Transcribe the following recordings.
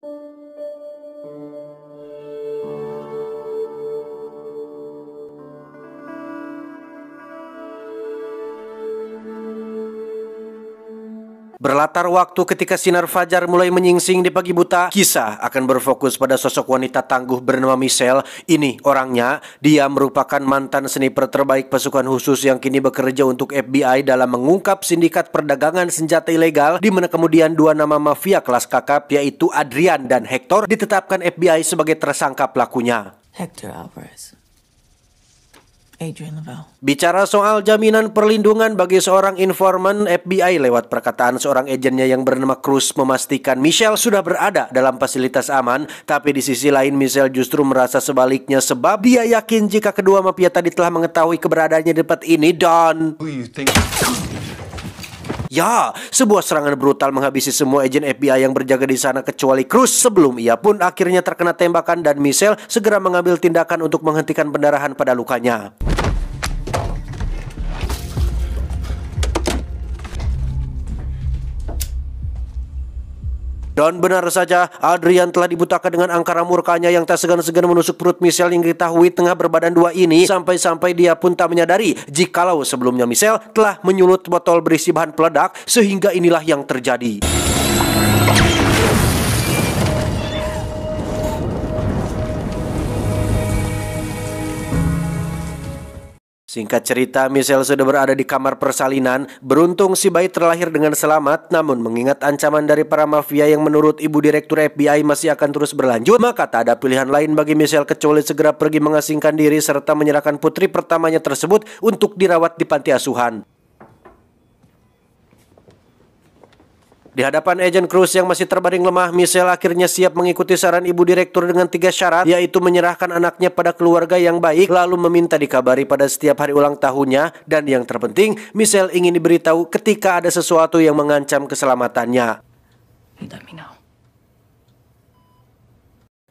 Thank you. Berlatar waktu ketika sinar fajar mulai menyingsing di pagi buta, kisah akan berfokus pada sosok wanita tangguh bernama Michelle. Ini orangnya, dia merupakan mantan sniper terbaik pasukan khusus yang kini bekerja untuk FBI dalam mengungkap sindikat perdagangan senjata ilegal di mana kemudian dua nama mafia kelas kakap yaitu Adrian dan Hector ditetapkan FBI sebagai tersangka pelakunya. Hector Alvarez. Adrian Lavelle. Bicara soal jaminan perlindungan bagi seorang informan FBI lewat perkataan seorang agennya yang bernama Cruz memastikan Michelle sudah berada dalam fasilitas aman, tapi di sisi lain Michelle justru merasa sebaliknya sebab dia yakin jika kedua mafia tadi telah mengetahui keberadaannya di tempat ini dan... Ya, sebuah serangan brutal menghabisi semua agen FBI yang berjaga di sana kecuali Cruz sebelum ia pun akhirnya terkena tembakan dan Michelle segera mengambil tindakan untuk menghentikan pendarahan pada lukanya. Dan benar saja, Adrian telah dibutakan dengan angkara murkanya yang tak segan-segan menusuk perut Michelle yang diketahui tengah berbadan dua ini sampai-sampai dia pun tak menyadari jikalau sebelumnya Michelle telah menyulut botol berisi bahan peledak sehingga inilah yang terjadi. Singkat cerita, Michelle sudah berada di kamar persalinan. Beruntung si bayi terlahir dengan selamat, namun mengingat ancaman dari para mafia yang menurut ibu direktur FBI masih akan terus berlanjut, maka tak ada pilihan lain bagi Michelle kecuali segera pergi mengasingkan diri serta menyerahkan putri pertamanya tersebut untuk dirawat di panti asuhan. Di hadapan agen Cruz yang masih terbaring lemah, Michelle akhirnya siap mengikuti saran ibu direktur dengan tiga syarat, yaitu menyerahkan anaknya pada keluarga yang baik, lalu meminta dikabari pada setiap hari ulang tahunnya, dan yang terpenting, Michelle ingin diberitahu ketika ada sesuatu yang mengancam keselamatannya.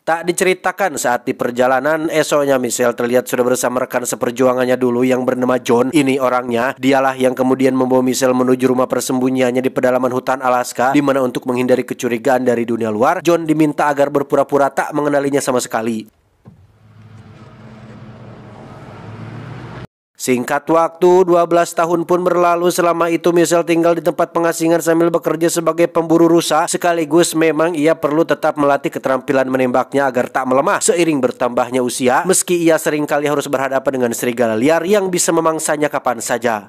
Tak diceritakan saat di perjalanan esoknya Michelle terlihat sudah bersama rekan seperjuangannya dulu yang bernama John. Ini orangnya, dialah yang kemudian membawa Michelle menuju rumah persembunyiannya di pedalaman hutan Alaska di mana untuk menghindari kecurigaan dari dunia luar, John diminta agar berpura-pura tak mengenalinya sama sekali. Singkat waktu, 12 tahun pun berlalu selama itu Michelle tinggal di tempat pengasingan sambil bekerja sebagai pemburu rusa. Sekaligus memang ia perlu tetap melatih keterampilan menembaknya agar tak melemah seiring bertambahnya usia. Meski ia seringkali harus berhadapan dengan serigala liar yang bisa memangsanya kapan saja.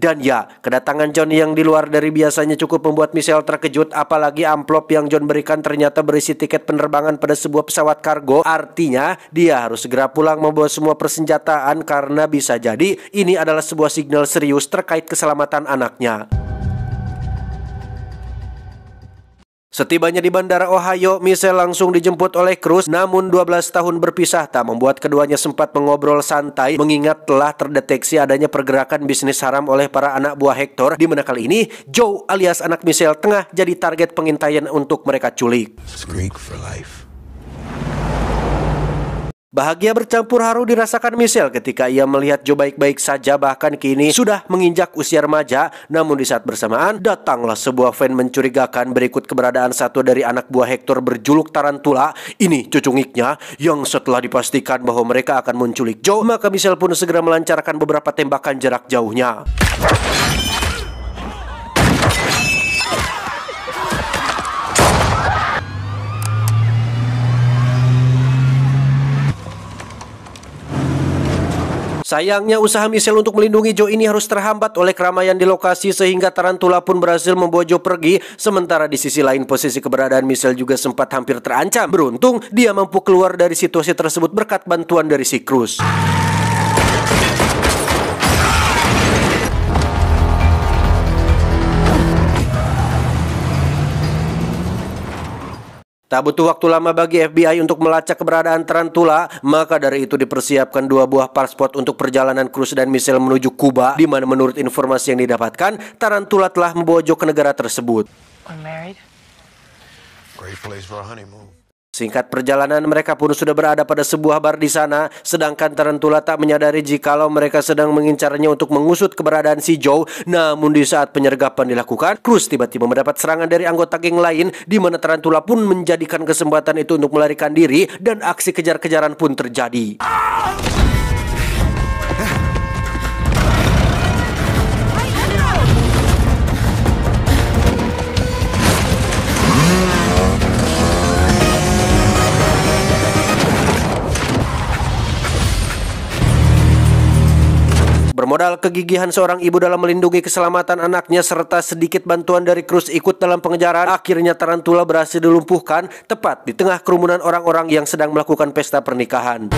Dan ya, kedatangan John yang di luar dari biasanya cukup membuat Michelle terkejut apalagi amplop yang John berikan ternyata berisi tiket penerbangan pada sebuah pesawat kargo. Artinya, dia harus segera pulang membawa semua persenjataan karena bisa jadi ini adalah sebuah signal serius terkait keselamatan anaknya. Setibanya di Bandara Ohio, Michelle langsung dijemput oleh Cruz namun 12 tahun berpisah tak membuat keduanya sempat mengobrol santai mengingat telah terdeteksi adanya pergerakan bisnis haram oleh para anak buah Hector di mana kali ini Joe alias anak Michelle tengah jadi target pengintaian untuk mereka culik. Bahagia bercampur haru dirasakan Michelle ketika ia melihat Joe baik-baik saja bahkan kini sudah menginjak usia remaja. Namun di saat bersamaan datanglah sebuah fan mencurigakan berikut keberadaan satu dari anak buah Hector berjuluk Tarantula. Ini cucu ngiknya yang setelah dipastikan bahwa mereka akan menculik Joe maka Michelle pun segera melancarkan beberapa tembakan jarak jauhnya. Sayangnya usaha Michelle untuk melindungi Joe ini harus terhambat oleh keramaian di lokasi sehingga Tarantula pun berhasil membawa Joe pergi. Sementara di sisi lain posisi keberadaan Michelle juga sempat hampir terancam. Beruntung dia mampu keluar dari situasi tersebut berkat bantuan dari si Cruz. Tak butuh waktu lama bagi FBI untuk melacak keberadaan tarantula, maka dari itu dipersiapkan dua buah pasport untuk perjalanan krus dan misil menuju Kuba, di mana menurut informasi yang didapatkan, tarantula telah membawa Joe ke negara tersebut. Great place for a honeymoon. Singkat perjalanan mereka pun sudah berada pada sebuah bar di sana Sedangkan Tarantula tak menyadari jikalau mereka sedang mengincarnya untuk mengusut keberadaan si Joe Namun di saat penyergapan dilakukan Cruz tiba-tiba mendapat serangan dari anggota geng lain di mana Tarantula pun menjadikan kesempatan itu untuk melarikan diri Dan aksi kejar-kejaran pun terjadi Bermodal kegigihan seorang ibu dalam melindungi keselamatan anaknya serta sedikit bantuan dari Krus ikut dalam pengejaran, akhirnya Tarantula berhasil dilumpuhkan tepat di tengah kerumunan orang-orang yang sedang melakukan pesta pernikahan.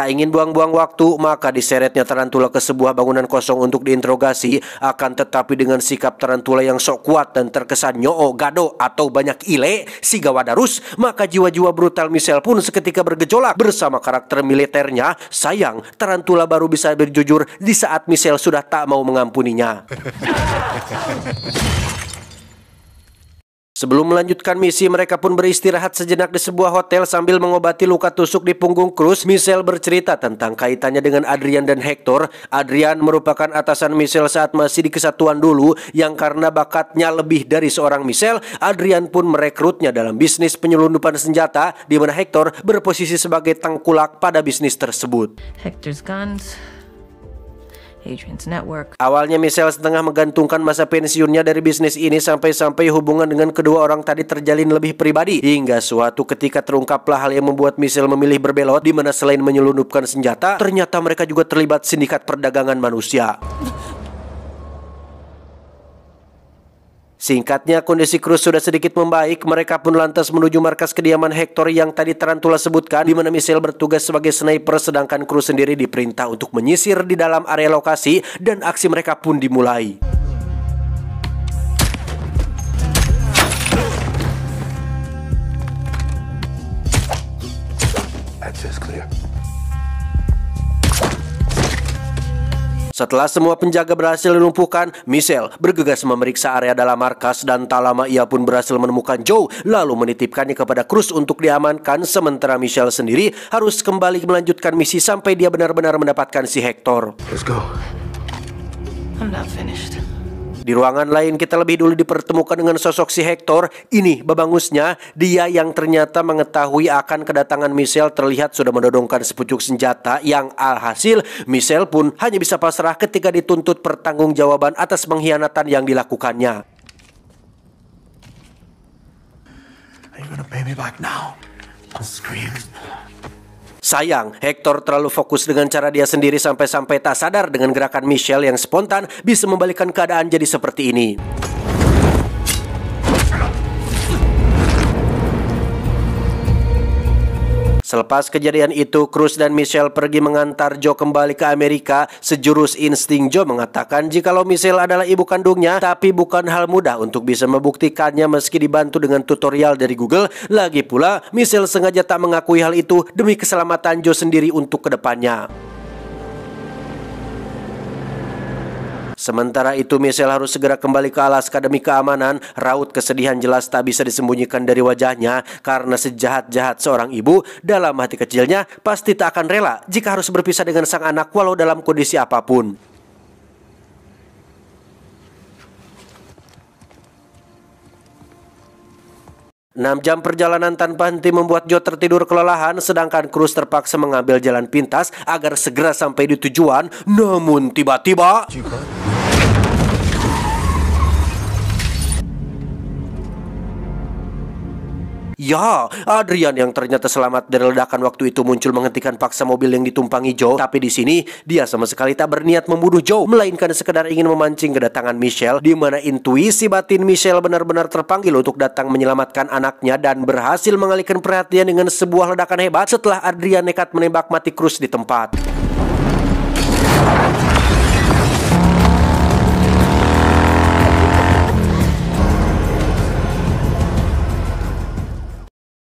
Tak ingin buang-buang waktu, maka diseretnya tarantula ke sebuah bangunan kosong untuk diinterogasi, akan tetapi dengan sikap tarantula yang sok kuat dan terkesan nyoo, gado, atau banyak ile, si gawadarus, maka jiwa-jiwa brutal Michelle pun seketika bergejolak bersama karakter militernya. Sayang, tarantula baru bisa berjujur di saat Michelle sudah tak mau mengampuninya. Sebelum melanjutkan misi, mereka pun beristirahat sejenak di sebuah hotel sambil mengobati luka tusuk di punggung Cruz. Michelle bercerita tentang kaitannya dengan Adrian dan Hector. Adrian merupakan atasan Michelle saat masih di kesatuan dulu yang karena bakatnya lebih dari seorang Michelle, Adrian pun merekrutnya dalam bisnis penyelundupan senjata di mana Hector berposisi sebagai tengkulak pada bisnis tersebut. Hector's guns Adrian's Network. Awalnya Michelle setengah menggantungkan masa pensiunnya dari bisnis ini sampai-sampai hubungan dengan kedua orang tadi terjalin lebih pribadi. Hingga suatu ketika terungkaplah hal yang membuat Michelle memilih berbelot di mana selain menyelundupkan senjata, ternyata mereka juga terlibat sindikat perdagangan manusia. Singkatnya, kondisi Cruz sudah sedikit membaik. Mereka pun lantas menuju markas kediaman Hector yang tadi Tarantula sebutkan, di mana Michelle bertugas sebagai sniper, sedangkan Cruz sendiri diperintah untuk menyisir di dalam area lokasi, dan aksi mereka pun dimulai. Setelah semua penjaga berhasil dilumpuhkan, Michelle bergegas memeriksa area dalam markas dan tak lama ia pun berhasil menemukan Joe lalu menitipkannya kepada Cruz untuk diamankan sementara Michelle sendiri harus kembali melanjutkan misi sampai dia benar-benar mendapatkan si Hector. Let's go. I'm not finished. Di ruangan lain kita lebih dulu dipertemukan dengan sosok si Hector. Ini babangusnya, dia yang ternyata mengetahui akan kedatangan Michelle terlihat sudah mendodongkan sepucuk senjata yang alhasil Michelle pun hanya bisa pasrah ketika dituntut pertanggungjawaban atas pengkhianatan yang dilakukannya. Are you gonna pay me back now? I'll scream. Sayang, Hector terlalu fokus dengan cara dia sendiri sampai-sampai tak sadar dengan gerakan Michelle yang spontan bisa membalikkan keadaan jadi seperti ini. Selepas kejadian itu, Cruz dan Michelle pergi mengantar Joe kembali ke Amerika. Sejurus insting Joe mengatakan jikalau Michelle adalah ibu kandungnya, tapi bukan hal mudah untuk bisa membuktikannya meski dibantu dengan tutorial dari Google. Lagi pula, Michelle sengaja tak mengakui hal itu demi keselamatan Joe sendiri untuk kedepannya. Sementara itu Michelle harus segera kembali ke Alaska demi keamanan. Raut kesedihan jelas tak bisa disembunyikan dari wajahnya karena sejahat-jahat seorang ibu dalam hati kecilnya pasti tak akan rela jika harus berpisah dengan sang anak walau dalam kondisi apapun. Enam jam perjalanan tanpa henti membuat Joe tertidur kelelahan sedangkan Cruz terpaksa mengambil jalan pintas agar segera sampai di tujuan namun tiba-tiba... Ya, Adrian yang ternyata selamat dari ledakan waktu itu muncul menghentikan paksa mobil yang ditumpangi Joe. Tapi di sini dia sama sekali tak berniat membunuh Joe, melainkan sekedar ingin memancing kedatangan Michelle, di mana intuisi batin Michelle benar-benar terpanggil untuk datang menyelamatkan anaknya dan berhasil mengalihkan perhatian dengan sebuah ledakan hebat setelah Adrian nekat menembak mati Cruz di tempat.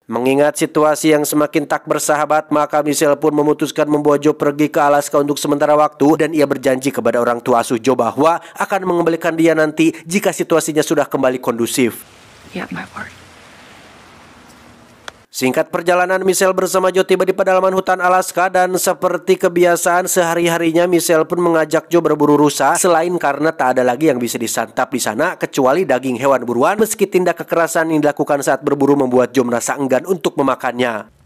Mengingat situasi yang semakin tak bersahabat, maka Michelle pun memutuskan membawa Joe pergi ke Alaska untuk sementara waktu dan ia berjanji kepada orang tua asuh Joe bahwa akan mengembalikan dia nanti jika situasinya sudah kembali kondusif. Yeah, my word. Singkat perjalanan, Michelle bersama Joe tiba di pedalaman hutan Alaska dan seperti kebiasaan sehari-harinya Michelle pun mengajak Joe berburu rusa selain karena tak ada lagi yang bisa disantap di sana kecuali daging hewan buruan meski tindak kekerasan yang dilakukan saat berburu membuat Joe merasa enggan untuk memakannya.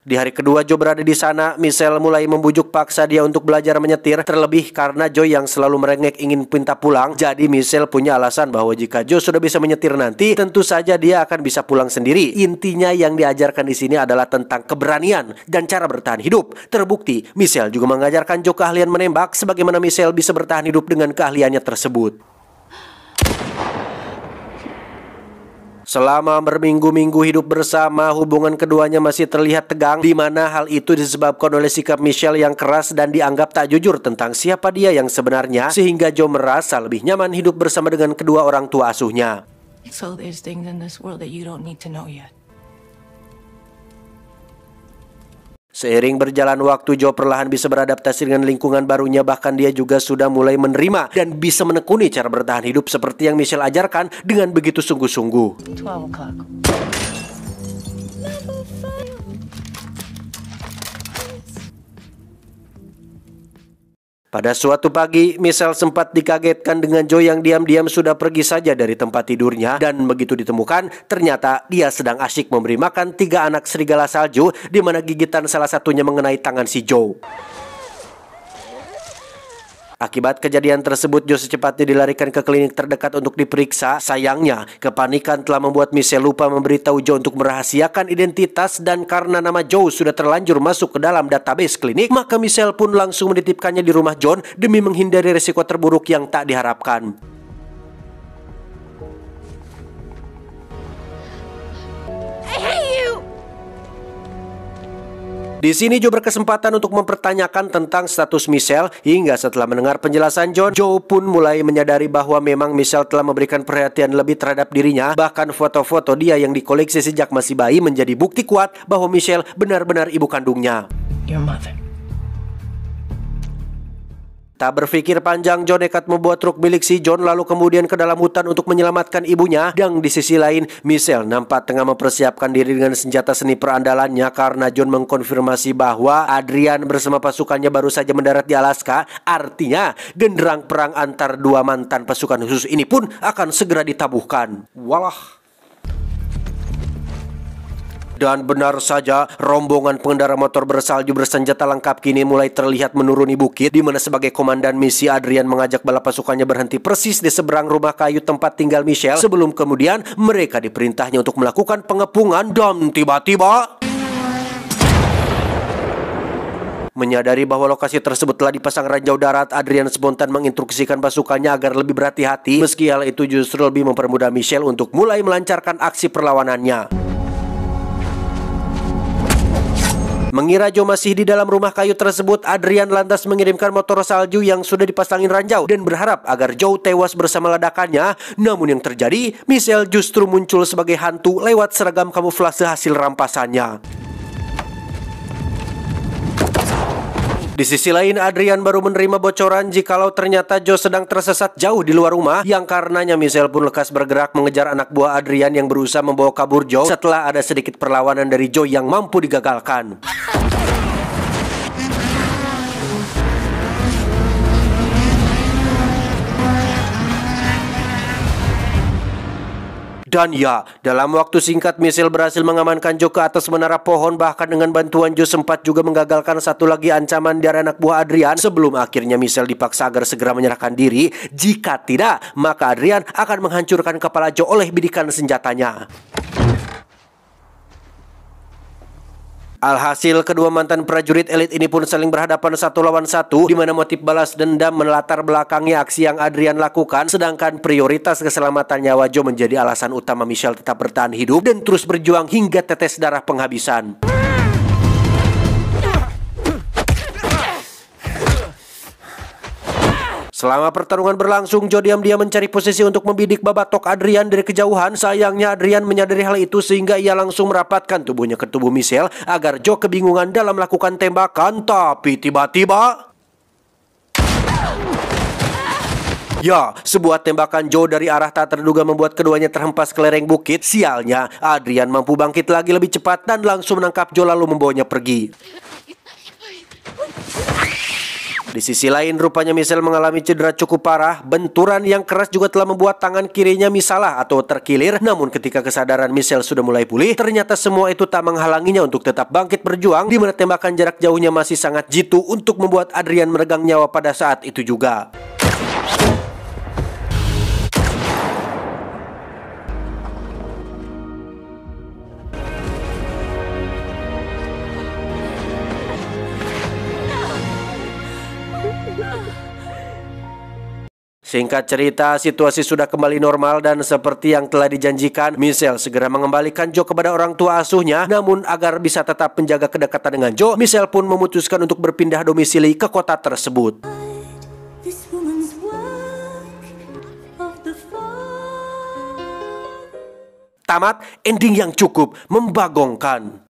Di hari kedua Joe berada di sana, Michelle mulai membujuk paksa dia untuk belajar menyetir, terlebih karena Joe yang selalu merengek ingin pinta pulang. Jadi Michelle punya alasan bahwa jika Joe sudah bisa menyetir nanti, tentu saja dia akan bisa pulang sendiri. Intinya yang diajarkan di sini adalah tentang keberanian dan cara bertahan hidup. Terbukti, Michelle juga mengajarkan Joe keahlian menembak sebagaimana Michelle bisa bertahan hidup dengan keahliannya tersebut. Selama berminggu-minggu hidup bersama, hubungan keduanya masih terlihat tegang di mana hal itu disebabkan oleh sikap Michelle yang keras dan dianggap tak jujur tentang siapa dia yang sebenarnya sehingga Joe merasa lebih nyaman hidup bersama dengan kedua orang tua asuhnya. So there's things in this world that you don't need to know yet. Seiring berjalan waktu, Joe perlahan bisa beradaptasi dengan lingkungan barunya bahkan dia juga sudah mulai menerima dan bisa menekuni cara bertahan hidup seperti yang Michelle ajarkan dengan begitu sungguh-sungguh. Pada suatu pagi, Michelle sempat dikagetkan dengan Joe yang diam-diam sudah pergi saja dari tempat tidurnya dan begitu ditemukan, ternyata dia sedang asyik memberi makan tiga anak serigala salju di mana gigitan salah satunya mengenai tangan si Joe. Akibat kejadian tersebut, Joe secepatnya dilarikan ke klinik terdekat untuk diperiksa. Sayangnya, kepanikan telah membuat Michelle lupa memberitahu Joe untuk merahasiakan identitas dan karena nama Joe sudah terlanjur masuk ke dalam database klinik, maka Michelle pun langsung menitipkannya di rumah John demi menghindari resiko terburuk yang tak diharapkan. Di sini Joe berkesempatan untuk mempertanyakan tentang status Michelle hingga setelah mendengar penjelasan John, Joe pun mulai menyadari bahwa memang Michelle telah memberikan perhatian lebih terhadap dirinya, bahkan foto-foto dia yang dikoleksi sejak masih bayi menjadi bukti kuat bahwa Michelle benar-benar ibu kandungnya. Your mother. Tak berpikir panjang, John nekat membuat truk milik si John lalu kemudian ke dalam hutan untuk menyelamatkan ibunya. Dan di sisi lain, Michelle nampak tengah mempersiapkan diri dengan senjata seni perandalannya karena John mengkonfirmasi bahwa Adrian bersama pasukannya baru saja mendarat di Alaska. Artinya, genderang perang antar dua mantan pasukan khusus ini pun akan segera ditabuhkan. Walah. Dan benar saja, rombongan pengendara motor bersalju bersenjata lengkap kini mulai terlihat menuruni bukit, di mana sebagai komandan misi Adrian mengajak bala pasukannya berhenti persis di seberang rumah kayu tempat tinggal Michelle sebelum kemudian mereka diperintahnya untuk melakukan pengepungan dan tiba-tiba... Menyadari bahwa lokasi tersebut telah dipasang ranjau darat, Adrian spontan menginstruksikan pasukannya agar lebih berhati-hati meski hal itu justru lebih mempermudah Michelle untuk mulai melancarkan aksi perlawanannya. Mengira Joe masih di dalam rumah kayu tersebut, Adrian lantas mengirimkan motor salju yang sudah dipasangin ranjau dan berharap agar Joe tewas bersama ledakannya. Namun yang terjadi, Michelle justru muncul sebagai hantu lewat seragam kamuflase hasil rampasannya. Di sisi lain, Adrian baru menerima bocoran jikalau ternyata Joe sedang tersesat jauh di luar rumah yang karenanya Michelle pun lekas bergerak mengejar anak buah Adrian yang berusaha membawa kabur Joe setelah ada sedikit perlawanan dari Joe yang mampu digagalkan. Dan ya, dalam waktu singkat misil berhasil mengamankan Joe ke atas menara pohon bahkan dengan bantuan Joe sempat juga menggagalkan satu lagi ancaman dari anak buah Adrian sebelum akhirnya misil dipaksa agar segera menyerahkan diri. Jika tidak, maka Adrian akan menghancurkan kepala Joe oleh bidikan senjatanya. Alhasil kedua mantan prajurit elit ini pun saling berhadapan satu lawan satu di mana motif balas dendam melatar belakangi aksi yang Adrian lakukan sedangkan prioritas keselamatan nyawa Joe menjadi alasan utama Michelle tetap bertahan hidup dan terus berjuang hingga tetes darah penghabisan. Selama pertarungan berlangsung, Joe diam-diam mencari posisi untuk membidik Babatok Adrian dari kejauhan. Sayangnya Adrian menyadari hal itu sehingga ia langsung merapatkan tubuhnya ke tubuh Michelle agar Joe kebingungan dalam melakukan tembakan. Tapi tiba-tiba... Ya, sebuah tembakan Joe dari arah tak terduga membuat keduanya terhempas ke lereng bukit. Sialnya, Adrian mampu bangkit lagi lebih cepat dan langsung menangkap Joe lalu membawanya pergi. Di sisi lain, rupanya Michelle mengalami cedera cukup parah. Benturan yang keras juga telah membuat tangan kirinya misalah atau terkilir. Namun ketika kesadaran Michelle sudah mulai pulih, ternyata semua itu tak menghalanginya untuk tetap bangkit berjuang di mana tembakan jarak jauhnya masih sangat jitu untuk membuat Adrian meregang nyawa pada saat itu juga. Singkat cerita, situasi sudah kembali normal dan seperti yang telah dijanjikan, Michelle segera mengembalikan Joe kepada orang tua asuhnya. Namun agar bisa tetap menjaga kedekatan dengan Joe, Michelle pun memutuskan untuk berpindah domisili ke kota tersebut. Tamat ending yang cukup membagongkan.